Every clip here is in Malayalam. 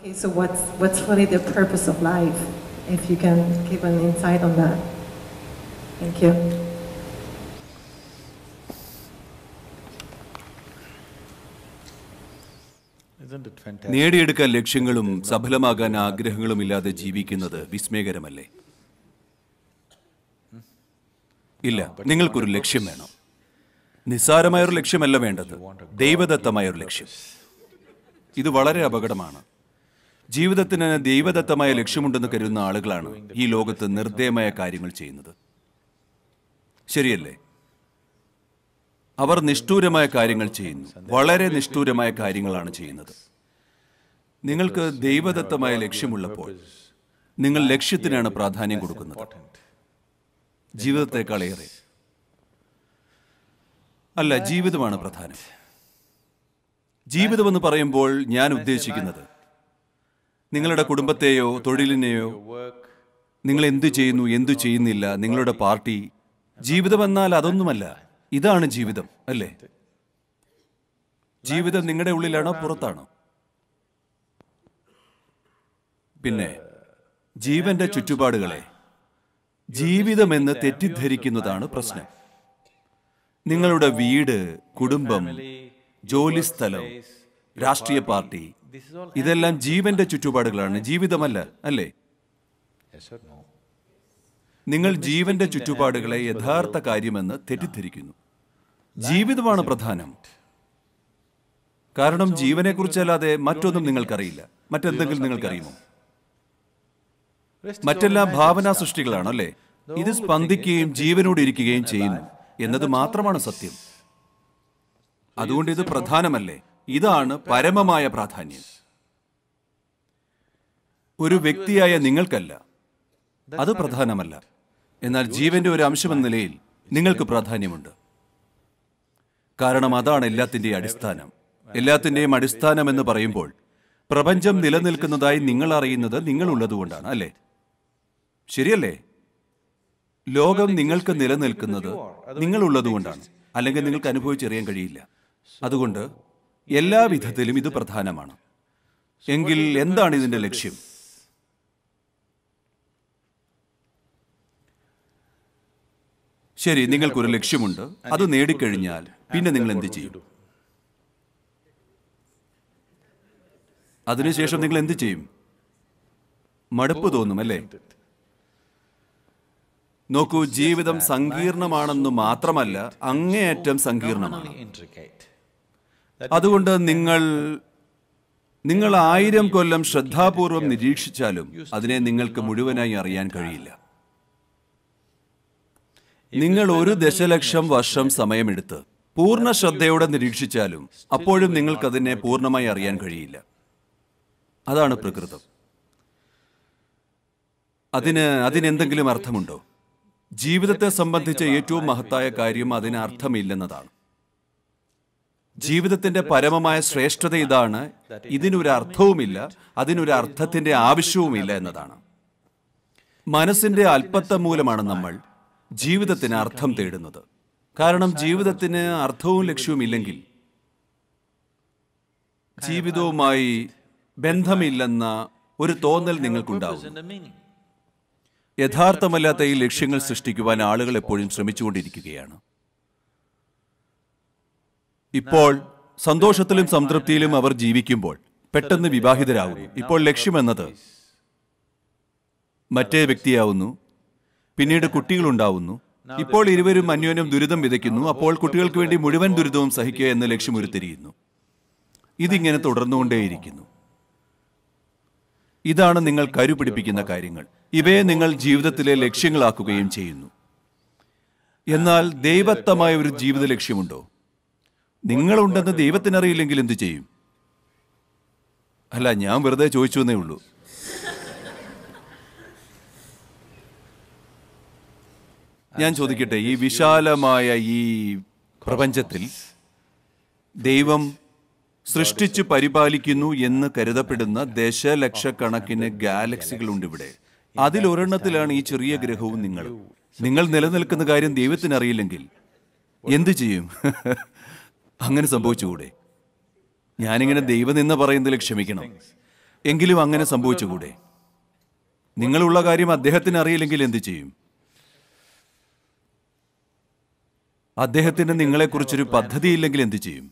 Okay, so what's, what's really the purpose of life? If you can give an insight on that. Thank you. നേടിയെടുക്കാൻ ലക്ഷ്യങ്ങളും സഫലമാകാൻ ആഗ്രഹങ്ങളും ഇല്ലാതെ ജീവിക്കുന്നത് വിസ്മയകരമല്ലേ ഇല്ല നിങ്ങൾക്കൊരു ലക്ഷ്യം വേണം നിസ്സാരമായൊരു ലക്ഷ്യമല്ല വേണ്ടത് ദൈവദത്തമായൊരു ലക്ഷ്യം ഇത് വളരെ അപകടമാണ് ജീവിതത്തിന് ദൈവദത്തമായ ലക്ഷ്യമുണ്ടെന്ന് കരുതുന്ന ആളുകളാണ് ഈ ലോകത്ത് നിർദ്ദയമായ കാര്യങ്ങൾ ചെയ്യുന്നത് ശരിയല്ലേ അവർ നിഷ്ഠൂരമായ കാര്യങ്ങൾ ചെയ്യുന്നു വളരെ നിഷ്ഠൂരമായ കാര്യങ്ങളാണ് ചെയ്യുന്നത് നിങ്ങൾക്ക് ദൈവദത്തമായ ലക്ഷ്യമുള്ളപ്പോൾ നിങ്ങൾ ലക്ഷ്യത്തിനാണ് പ്രാധാന്യം കൊടുക്കുന്നത് ജീവിതത്തെക്കാൾ ഏറെ അല്ല ജീവിതമാണ് പ്രധാനം ജീവിതമെന്ന് പറയുമ്പോൾ ഞാൻ ഉദ്ദേശിക്കുന്നത് നിങ്ങളുടെ കുടുംബത്തെയോ തൊഴിലിനെയോ നിങ്ങൾ എന്തു ചെയ്യുന്നു എന്തു ചെയ്യുന്നില്ല നിങ്ങളുടെ പാർട്ടി ജീവിതമെന്നാൽ അതൊന്നുമല്ല ഇതാണ് ജീവിതം അല്ലേ ജീവിതം നിങ്ങളുടെ ഉള്ളിലാണോ പുറത്താണോ പിന്നെ ജീവന്റെ ചുറ്റുപാടുകളെ ജീവിതമെന്ന് തെറ്റിദ്ധരിക്കുന്നതാണ് പ്രശ്നം നിങ്ങളുടെ വീട് കുടുംബം ജോലിസ്ഥലം രാഷ്ട്രീയ പാർട്ടി ഇതെല്ലാം ജീവന്റെ ചുറ്റുപാടുകളാണ് ജീവിതമല്ല അല്ലേ നിങ്ങൾ ജീവന്റെ ചുറ്റുപാടുകളെ യഥാർത്ഥ കാര്യമെന്ന് തെറ്റിദ്ധരിക്കുന്നു ജീവിതമാണ് പ്രധാനം കാരണം ജീവനെക്കുറിച്ചല്ലാതെ മറ്റൊന്നും നിങ്ങൾക്കറിയില്ല മറ്റെന്തെങ്കിലും നിങ്ങൾക്കറിയുമോ മറ്റെല്ലാ ഭാവനാ സൃഷ്ടികളാണല്ലേ ഇത് സ്പന്ദിക്കുകയും ജീവനോട് ഇരിക്കുകയും ചെയ്യുന്നു എന്നത് മാത്രമാണ് സത്യം അതുകൊണ്ട് ഇത് പ്രധാനമല്ലേ ഇതാണ് പരമമായ പ്രാധാന്യം ഒരു വ്യക്തിയായ നിങ്ങൾക്കല്ല അത് പ്രധാനമല്ല എന്നാൽ ജീവന്റെ ഒരു അംശമെന്ന നിലയിൽ നിങ്ങൾക്ക് പ്രാധാന്യമുണ്ട് കാരണം അതാണ് എല്ലാത്തിൻ്റെയും അടിസ്ഥാനം എല്ലാത്തിൻ്റെയും അടിസ്ഥാനം എന്ന് പറയുമ്പോൾ പ്രപഞ്ചം നിലനിൽക്കുന്നതായി നിങ്ങൾ അറിയുന്നത് നിങ്ങളുള്ളതുകൊണ്ടാണ് അല്ലേ ശരിയല്ലേ ലോകം നിങ്ങൾക്ക് നിലനിൽക്കുന്നത് നിങ്ങളുള്ളതുകൊണ്ടാണ് അല്ലെങ്കിൽ നിങ്ങൾക്ക് അനുഭവിച്ചറിയാൻ കഴിയില്ല അതുകൊണ്ട് എല്ലാ വിധത്തിലും ഇത് പ്രധാനമാണ് എങ്കിൽ എന്താണ് ഇതിൻ്റെ ലക്ഷ്യം ശരി നിങ്ങൾക്കൊരു ലക്ഷ്യമുണ്ട് അത് നേടിക്കഴിഞ്ഞാൽ പിന്നെ നിങ്ങൾ എന്ത് ചെയ്യും അതിനുശേഷം നിങ്ങൾ എന്ത് ചെയ്യും മടുപ്പ് തോന്നും അല്ലേ നോക്കൂ ജീവിതം സങ്കീർണമാണെന്ന് മാത്രമല്ല അങ്ങേയറ്റം സങ്കീർണമാണ് അതുകൊണ്ട് നിങ്ങൾ നിങ്ങൾ ആയിരം കൊല്ലം ശ്രദ്ധാപൂർവം നിരീക്ഷിച്ചാലും അതിനെ നിങ്ങൾക്ക് മുഴുവനായി അറിയാൻ കഴിയില്ല നിങ്ങൾ ഒരു ദശലക്ഷം വർഷം സമയമെടുത്ത് പൂർണ്ണ ശ്രദ്ധയോടെ നിരീക്ഷിച്ചാലും അപ്പോഴും നിങ്ങൾക്കതിനെ പൂർണ്ണമായി അറിയാൻ കഴിയില്ല അതാണ് പ്രകൃതം അതിന് അതിനെന്തെങ്കിലും അർത്ഥമുണ്ടോ ജീവിതത്തെ സംബന്ധിച്ച ഏറ്റവും മഹത്തായ കാര്യം അതിന് അർത്ഥമില്ലെന്നതാണ് ജീവിതത്തിന്റെ പരമമായ ശ്രേഷ്ഠത ഇതാണ് ഇതിനൊരു അർത്ഥവുമില്ല അതിനൊരു അർത്ഥത്തിന്റെ ആവശ്യവുമില്ല എന്നതാണ് മനസ്സിന്റെ അല്പത്ത മൂലമാണ് നമ്മൾ ജീവിതത്തിന് അർത്ഥം തേടുന്നത് കാരണം ജീവിതത്തിന് അർത്ഥവും ലക്ഷ്യവും ഇല്ലെങ്കിൽ ജീവിതവുമായി ബന്ധമില്ലെന്ന ഒരു തോന്നൽ നിങ്ങൾക്കുണ്ടാവും യഥാർത്ഥമല്ലാത്ത ഈ ലക്ഷ്യങ്ങൾ സൃഷ്ടിക്കുവാൻ ആളുകൾ എപ്പോഴും ശ്രമിച്ചുകൊണ്ടിരിക്കുകയാണ് ഇപ്പോൾ സന്തോഷത്തിലും സംതൃപ്തിയിലും അവർ ജീവിക്കുമ്പോൾ പെട്ടെന്ന് വിവാഹിതരാകുന്നു ഇപ്പോൾ ലക്ഷ്യമെന്നത് മറ്റേ വ്യക്തിയാവുന്നു പിന്നീട് കുട്ടികളുണ്ടാവുന്നു ഇപ്പോൾ ഇരുവരും അന്യോന്യം ദുരിതം വിതയ്ക്കുന്നു അപ്പോൾ കുട്ടികൾക്ക് വേണ്ടി മുഴുവൻ ദുരിതവും സഹിക്കുക എന്ന് ലക്ഷ്യമുരുത്തിരിയുന്നു ഇതിങ്ങനെ തുടർന്നുകൊണ്ടേയിരിക്കുന്നു ഇതാണ് നിങ്ങൾ കരുപിടിപ്പിക്കുന്ന കാര്യങ്ങൾ ഇവയെ നിങ്ങൾ ജീവിതത്തിലെ ലക്ഷ്യങ്ങളാക്കുകയും ചെയ്യുന്നു എന്നാൽ ദൈവത്തമായ ഒരു ജീവിത ലക്ഷ്യമുണ്ടോ നിങ്ങളുണ്ടെന്ന് ദൈവത്തിനറിയില്ലെങ്കിൽ എന്തു ചെയ്യും അല്ല ഞാൻ വെറുതെ ചോദിച്ചു എന്നേ ഉള്ളൂ ഞാൻ ചോദിക്കട്ടെ ഈ വിശാലമായ ഈ പ്രപഞ്ചത്തിൽ ദൈവം സൃഷ്ടിച്ച് പരിപാലിക്കുന്നു എന്ന് കരുതപ്പെടുന്ന ദശലക്ഷക്കണക്കിന് ഗാലക്സികളുണ്ട് ഇവിടെ അതിലൊരെണ്ണത്തിലാണ് ഈ ചെറിയ ഗ്രഹവും നിങ്ങൾ നിങ്ങൾ നിലനിൽക്കുന്ന കാര്യം ദൈവത്തിനറിയില്ലെങ്കിൽ എന്തു ചെയ്യും അങ്ങനെ സംഭവിച്ചുകൂടെ ഞാനിങ്ങനെ ദൈവം എന്ന് പറയുന്നതിൽ ക്ഷമിക്കണം എങ്കിലും അങ്ങനെ സംഭവിച്ചുകൂടെ നിങ്ങളുള്ള കാര്യം അദ്ദേഹത്തിന് അറിയില്ലെങ്കിൽ എന്തു ചെയ്യും അദ്ദേഹത്തിന് നിങ്ങളെക്കുറിച്ചൊരു പദ്ധതിയില്ലെങ്കിൽ എന്തു ചെയ്യും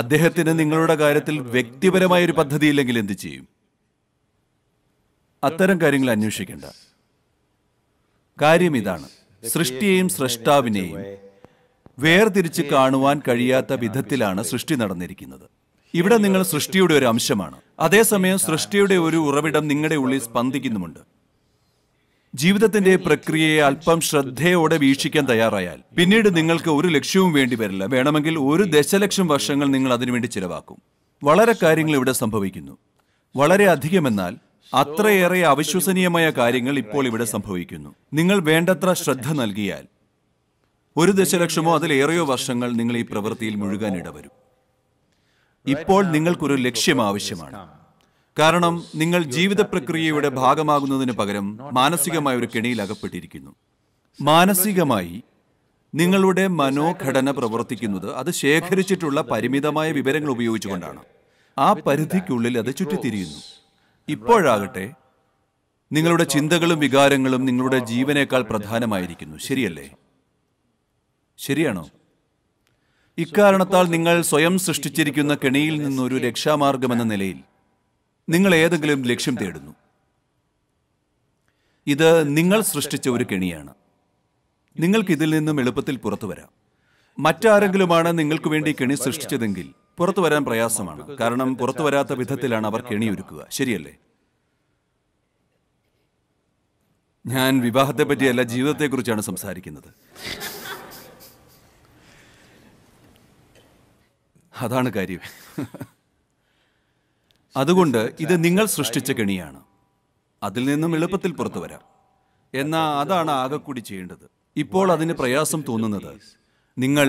അദ്ദേഹത്തിന് നിങ്ങളുടെ കാര്യത്തിൽ വ്യക്തിപരമായ ഒരു പദ്ധതിയില്ലെങ്കിൽ എന്തു ചെയ്യും അത്തരം കാര്യങ്ങൾ അന്വേഷിക്കേണ്ട കാര്യം ഇതാണ് സൃഷ്ടിയെയും സ്രഷ്ടാവിനെയും വേർതിരിച്ച് കാണുവാൻ കഴിയാത്ത വിധത്തിലാണ് സൃഷ്ടി നടന്നിരിക്കുന്നത് ഇവിടെ നിങ്ങൾ സൃഷ്ടിയുടെ ഒരു അംശമാണ് അതേസമയം സൃഷ്ടിയുടെ ഒരു ഉറവിടം നിങ്ങളുടെ ഉള്ളിൽ സ്പന്ദിക്കുന്നുമുണ്ട് ജീവിതത്തിന്റെ പ്രക്രിയയെ അല്പം ശ്രദ്ധയോടെ വീക്ഷിക്കാൻ തയ്യാറായാൽ പിന്നീട് നിങ്ങൾക്ക് ഒരു ലക്ഷ്യവും വേണ്ടി വരില്ല വേണമെങ്കിൽ ഒരു ദശലക്ഷം വർഷങ്ങൾ നിങ്ങൾ അതിനുവേണ്ടി ചിലവാക്കും വളരെ കാര്യങ്ങൾ ഇവിടെ സംഭവിക്കുന്നു വളരെ അധികമെന്നാൽ അത്രയേറെ അവിശ്വസനീയമായ കാര്യങ്ങൾ ഇപ്പോൾ ഇവിടെ സംഭവിക്കുന്നു നിങ്ങൾ വേണ്ടത്ര ശ്രദ്ധ നൽകിയാൽ ഒരു ദശലക്ഷമോ അതിലേറെയോ വർഷങ്ങൾ നിങ്ങൾ ഈ പ്രവൃത്തിയിൽ മുഴുകാൻ ഇടവരും ഇപ്പോൾ നിങ്ങൾക്കൊരു ലക്ഷ്യം ആവശ്യമാണ് കാരണം നിങ്ങൾ ജീവിത പ്രക്രിയയുടെ ഭാഗമാകുന്നതിന് പകരം മാനസികമായ ഒരു കെണിയിൽ അകപ്പെട്ടിരിക്കുന്നു മാനസികമായി നിങ്ങളുടെ മനോഘടന പ്രവർത്തിക്കുന്നത് അത് ശേഖരിച്ചിട്ടുള്ള പരിമിതമായ വിവരങ്ങൾ ഉപയോഗിച്ചുകൊണ്ടാണ് ആ പരിധിക്കുള്ളിൽ അത് ചുറ്റിത്തിരിയുന്നു ഇപ്പോഴാകട്ടെ നിങ്ങളുടെ ചിന്തകളും വികാരങ്ങളും നിങ്ങളുടെ ജീവനേക്കാൾ പ്രധാനമായിരിക്കുന്നു ശരിയല്ലേ ശരിയാണോ ഇക്കാരണത്താൽ നിങ്ങൾ സ്വയം സൃഷ്ടിച്ചിരിക്കുന്ന കെണിയിൽ നിന്നൊരു രക്ഷാമാർഗമെന്ന നിലയിൽ നിങ്ങൾ ഏതെങ്കിലും ലക്ഷ്യം തേടുന്നു ഇത് നിങ്ങൾ സൃഷ്ടിച്ച ഒരു കെണിയാണ് നിങ്ങൾക്ക് ഇതിൽ നിന്നും എളുപ്പത്തിൽ പുറത്തു വരാം മറ്റാരെങ്കിലുമാണ് നിങ്ങൾക്ക് വേണ്ടി കെണി സൃഷ്ടിച്ചതെങ്കിൽ പുറത്തു വരാൻ പ്രയാസമാണ് കാരണം പുറത്തു വരാത്ത വിധത്തിലാണ് അവർ ഒരുക്കുക ശരിയല്ലേ ഞാൻ വിവാഹത്തെ പറ്റിയല്ല ജീവിതത്തെക്കുറിച്ചാണ് സംസാരിക്കുന്നത് അതാണ് കാര്യം അതുകൊണ്ട് ഇത് നിങ്ങൾ സൃഷ്ടിച്ച കെണിയാണ് അതിൽ നിന്നും എളുപ്പത്തിൽ പുറത്തു വരാം എന്നാൽ അതാണ് ആകെക്കൂടി ചെയ്യേണ്ടത് ഇപ്പോൾ അതിന് പ്രയാസം തോന്നുന്നത് നിങ്ങൾ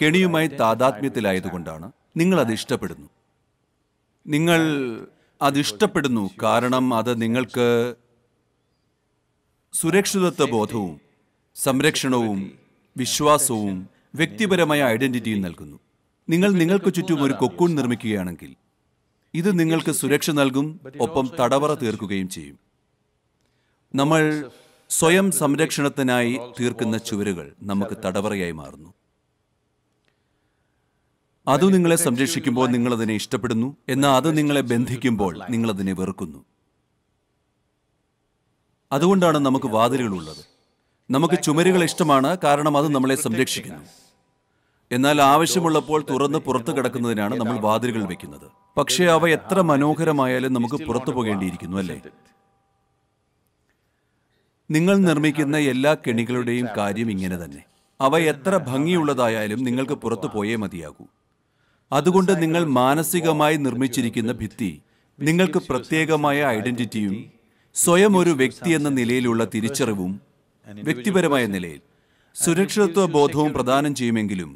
കെണിയുമായി താതാത്മ്യത്തിലായതുകൊണ്ടാണ് നിങ്ങൾ അത് ഇഷ്ടപ്പെടുന്നു നിങ്ങൾ അതിഷ്ടപ്പെടുന്നു കാരണം അത് നിങ്ങൾക്ക് സുരക്ഷിതത്വ ബോധവും സംരക്ഷണവും വിശ്വാസവും വ്യക്തിപരമായ ഐഡന്റിറ്റിയും നൽകുന്നു നിങ്ങൾ നിങ്ങൾക്ക് ചുറ്റും ഒരു കൊക്കൂൺ നിർമ്മിക്കുകയാണെങ്കിൽ ഇത് നിങ്ങൾക്ക് സുരക്ഷ നൽകും ഒപ്പം തടവറ തീർക്കുകയും ചെയ്യും നമ്മൾ സ്വയം സംരക്ഷണത്തിനായി തീർക്കുന്ന ചുവരുകൾ നമുക്ക് തടവറയായി മാറുന്നു അത് നിങ്ങളെ സംരക്ഷിക്കുമ്പോൾ നിങ്ങളതിനെ ഇഷ്ടപ്പെടുന്നു എന്നാൽ അത് നിങ്ങളെ ബന്ധിക്കുമ്പോൾ നിങ്ങളതിനെ വെറുക്കുന്നു അതുകൊണ്ടാണ് നമുക്ക് വാതിലുകളുള്ളത് നമുക്ക് ചുമരുകൾ ഇഷ്ടമാണ് കാരണം അത് നമ്മളെ സംരക്ഷിക്കുന്നു എന്നാൽ ആവശ്യമുള്ളപ്പോൾ തുറന്ന് പുറത്തു കിടക്കുന്നതിനാണ് നമ്മൾ വാതിലുകൾ വെക്കുന്നത് പക്ഷേ അവ എത്ര മനോഹരമായാലും നമുക്ക് പുറത്തു പോകേണ്ടിയിരിക്കുന്നു അല്ലേ നിങ്ങൾ നിർമ്മിക്കുന്ന എല്ലാ കെണികളുടെയും കാര്യം ഇങ്ങനെ തന്നെ അവ എത്ര ഭംഗിയുള്ളതായാലും നിങ്ങൾക്ക് പുറത്തു പോയേ മതിയാകൂ അതുകൊണ്ട് നിങ്ങൾ മാനസികമായി നിർമ്മിച്ചിരിക്കുന്ന ഭിത്തി നിങ്ങൾക്ക് പ്രത്യേകമായ ഐഡന്റിറ്റിയും സ്വയം ഒരു വ്യക്തി എന്ന നിലയിലുള്ള തിരിച്ചറിവും വ്യക്തിപരമായ നിലയിൽ സുരക്ഷിതത്വ ബോധവും പ്രദാനം ചെയ്യുമെങ്കിലും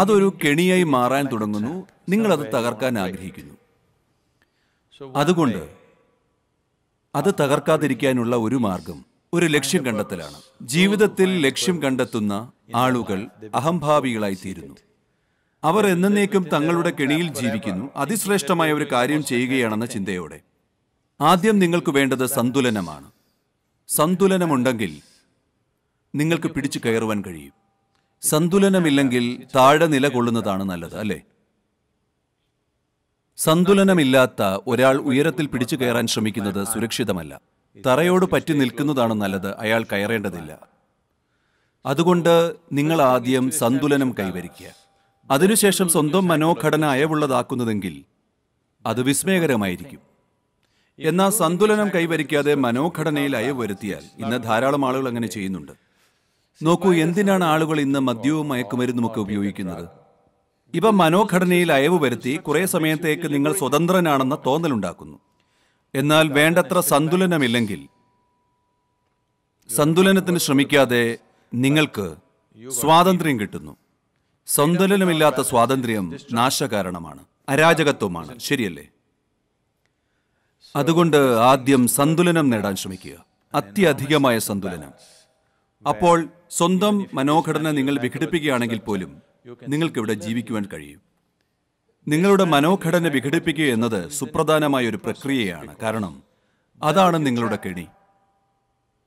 അതൊരു കെണിയായി മാറാൻ തുടങ്ങുന്നു നിങ്ങൾ അത് തകർക്കാൻ ആഗ്രഹിക്കുന്നു അതുകൊണ്ട് അത് തകർക്കാതിരിക്കാനുള്ള ഒരു മാർഗം ഒരു ലക്ഷ്യം കണ്ടെത്തലാണ് ജീവിതത്തിൽ ലക്ഷ്യം കണ്ടെത്തുന്ന ആളുകൾ അഹംഭാവികളായി തീരുന്നു അവർ എന്നേക്കും തങ്ങളുടെ കെണിയിൽ ജീവിക്കുന്നു അതിശ്രേഷ്ഠമായ ഒരു കാര്യം ചെയ്യുകയാണെന്ന ചിന്തയോടെ ആദ്യം നിങ്ങൾക്ക് വേണ്ടത് സന്തുലനമാണ് സന്തുലനമുണ്ടെങ്കിൽ നിങ്ങൾക്ക് പിടിച്ചു കയറുവാൻ കഴിയും സന്തുലനമില്ലെങ്കിൽ താഴെ നിലകൊള്ളുന്നതാണ് നല്ലത് അല്ലേ സന്തുലനമില്ലാത്ത ഒരാൾ ഉയരത്തിൽ പിടിച്ചു കയറാൻ ശ്രമിക്കുന്നത് സുരക്ഷിതമല്ല തറയോട് പറ്റി നിൽക്കുന്നതാണ് നല്ലത് അയാൾ കയറേണ്ടതില്ല അതുകൊണ്ട് നിങ്ങൾ ആദ്യം സന്തുലനം കൈവരിക്കുക അതിനുശേഷം സ്വന്തം മനോഘടന അയവുള്ളതാക്കുന്നതെങ്കിൽ അത് വിസ്മയകരമായിരിക്കും എന്നാൽ സന്തുലനം കൈവരിക്കാതെ മനോഘടനയിൽ അയവ് വരുത്തിയാൽ ഇന്ന് ധാരാളം ആളുകൾ അങ്ങനെ ചെയ്യുന്നുണ്ട് നോക്കൂ എന്തിനാണ് ആളുകൾ ഇന്ന് മദ്യവും മയക്കുമരുന്നുമൊക്കെ ഉപയോഗിക്കുന്നത് ഇവ മനോഘടനയിൽ അയവ് വരുത്തി കുറെ സമയത്തേക്ക് നിങ്ങൾ സ്വതന്ത്രനാണെന്ന തോന്നലുണ്ടാക്കുന്നു എന്നാൽ വേണ്ടത്ര സന്തുലനമില്ലെങ്കിൽ സന്തുലനത്തിന് ശ്രമിക്കാതെ നിങ്ങൾക്ക് സ്വാതന്ത്ര്യം കിട്ടുന്നു സന്തുലനമില്ലാത്ത സ്വാതന്ത്ര്യം നാശകാരണമാണ് അരാജകത്വമാണ് ശരിയല്ലേ അതുകൊണ്ട് ആദ്യം സന്തുലനം നേടാൻ ശ്രമിക്കുക അത്യധികമായ സന്തുലനം അപ്പോൾ സ്വന്തം മനോഘടന നിങ്ങൾ വിഘടിപ്പിക്കുകയാണെങ്കിൽ പോലും നിങ്ങൾക്കിവിടെ ജീവിക്കുവാൻ കഴിയും നിങ്ങളുടെ മനോഘടന വിഘടിപ്പിക്കുക എന്നത് സുപ്രധാനമായ ഒരു പ്രക്രിയയാണ് കാരണം അതാണ് നിങ്ങളുടെ കെണി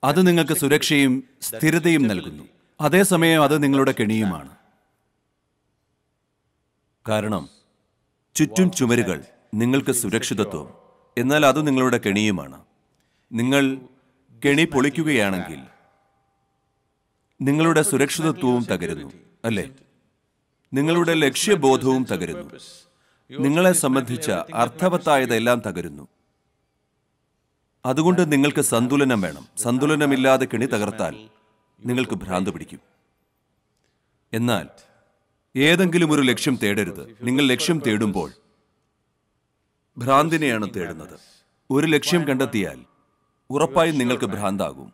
അത് നിങ്ങൾക്ക് സുരക്ഷയും സ്ഥിരതയും നൽകുന്നു അതേസമയം അത് നിങ്ങളുടെ കെണിയുമാണ് കാരണം ചുറ്റും ചുമരുകൾ നിങ്ങൾക്ക് സുരക്ഷിതത്വം എന്നാൽ അത് നിങ്ങളുടെ കെണിയുമാണ് നിങ്ങൾ കെണി പൊളിക്കുകയാണെങ്കിൽ നിങ്ങളുടെ സുരക്ഷിതത്വവും തകരുന്നു അല്ലേ നിങ്ങളുടെ ലക്ഷ്യബോധവും തകരുന്നു നിങ്ങളെ സംബന്ധിച്ച അർത്ഥവത്തായതെല്ലാം തകരുന്നു അതുകൊണ്ട് നിങ്ങൾക്ക് സന്തുലനം വേണം സന്തുലനമില്ലാതെ കിണി തകർത്താൽ നിങ്ങൾക്ക് ഭ്രാന്ത് പിടിക്കും എന്നാൽ ഏതെങ്കിലും ഒരു ലക്ഷ്യം തേടരുത് നിങ്ങൾ ലക്ഷ്യം തേടുമ്പോൾ ഭ്രാന്തിനെയാണ് തേടുന്നത് ഒരു ലക്ഷ്യം കണ്ടെത്തിയാൽ ഉറപ്പായും നിങ്ങൾക്ക് ഭ്രാന്താകും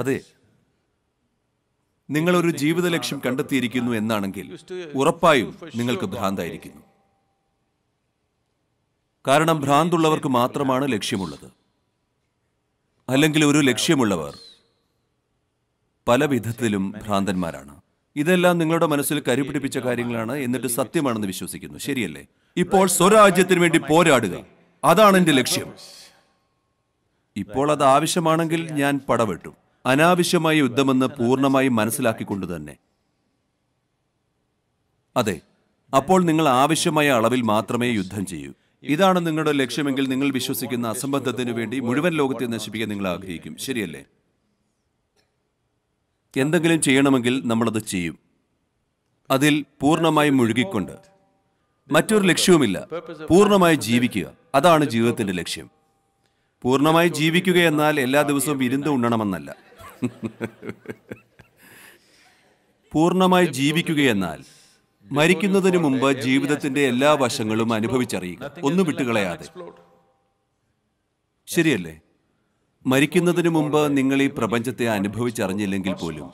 അതെ നിങ്ങൾ ഒരു ജീവിത ലക്ഷ്യം കണ്ടെത്തിയിരിക്കുന്നു എന്നാണെങ്കിൽ ഉറപ്പായും നിങ്ങൾക്ക് ഭ്രാന്തായിരിക്കുന്നു കാരണം ഭ്രാന്തുള്ളവർക്ക് മാത്രമാണ് ലക്ഷ്യമുള്ളത് അല്ലെങ്കിൽ ഒരു ലക്ഷ്യമുള്ളവർ പല വിധത്തിലും ഭ്രാന്തന്മാരാണ് ഇതെല്ലാം നിങ്ങളുടെ മനസ്സിൽ കരുപിടിപ്പിച്ച കാര്യങ്ങളാണ് എന്നിട്ട് സത്യമാണെന്ന് വിശ്വസിക്കുന്നു ശരിയല്ലേ ഇപ്പോൾ സ്വരാജ്യത്തിന് വേണ്ടി പോരാടുക അതാണ് എന്റെ ലക്ഷ്യം ഇപ്പോൾ അത് ആവശ്യമാണെങ്കിൽ ഞാൻ പടവെട്ടും അനാവശ്യമായ യുദ്ധമെന്ന് പൂർണ്ണമായും മനസ്സിലാക്കിക്കൊണ്ട് തന്നെ അതെ അപ്പോൾ നിങ്ങൾ ആവശ്യമായ അളവിൽ മാത്രമേ യുദ്ധം ചെയ്യൂ ഇതാണ് നിങ്ങളുടെ ലക്ഷ്യമെങ്കിൽ നിങ്ങൾ വിശ്വസിക്കുന്ന അസംബന്ധത്തിനു വേണ്ടി മുഴുവൻ ലോകത്തെ നശിപ്പിക്കാൻ നിങ്ങൾ ആഗ്രഹിക്കും ശരിയല്ലേ എന്തെങ്കിലും ചെയ്യണമെങ്കിൽ നമ്മളത് ചെയ്യും അതിൽ പൂർണ്ണമായും മുഴുകിക്കൊണ്ട് മറ്റൊരു ലക്ഷ്യവുമില്ല പൂർണ്ണമായി ജീവിക്കുക അതാണ് ജീവിതത്തിന്റെ ലക്ഷ്യം പൂർണ്ണമായി ജീവിക്കുക എന്നാൽ എല്ലാ ദിവസവും ഇരുന്ന് ഉണ്ണണമെന്നല്ല പൂർണ്ണമായി ജീവിക്കുകയെന്നാൽ മരിക്കുന്നതിന് മുമ്പ് ജീവിതത്തിന്റെ എല്ലാ വശങ്ങളും അനുഭവിച്ചറിയുക ഒന്നും വിട്ടുകളയാതെ ശരിയല്ലേ മരിക്കുന്നതിന് മുമ്പ് നിങ്ങൾ ഈ പ്രപഞ്ചത്തെ അനുഭവിച്ചറിഞ്ഞില്ലെങ്കിൽ പോലും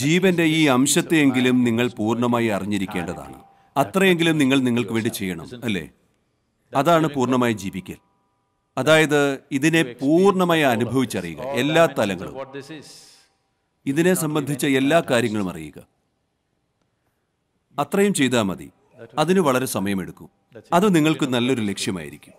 ജീവന്റെ ഈ അംശത്തെയെങ്കിലും നിങ്ങൾ പൂർണ്ണമായി അറിഞ്ഞിരിക്കേണ്ടതാണ് അത്രയെങ്കിലും നിങ്ങൾ നിങ്ങൾക്ക് വേണ്ടി ചെയ്യണം അല്ലേ അതാണ് പൂർണ്ണമായി ജീവിക്കൽ അതായത് ഇതിനെ പൂർണ്ണമായി അനുഭവിച്ചറിയുക എല്ലാ തലങ്ങളും ഇതിനെ സംബന്ധിച്ച എല്ലാ കാര്യങ്ങളും അറിയുക അത്രയും ചെയ്താൽ മതി അതിന് വളരെ സമയമെടുക്കും അത് നിങ്ങൾക്ക് നല്ലൊരു ലക്ഷ്യമായിരിക്കും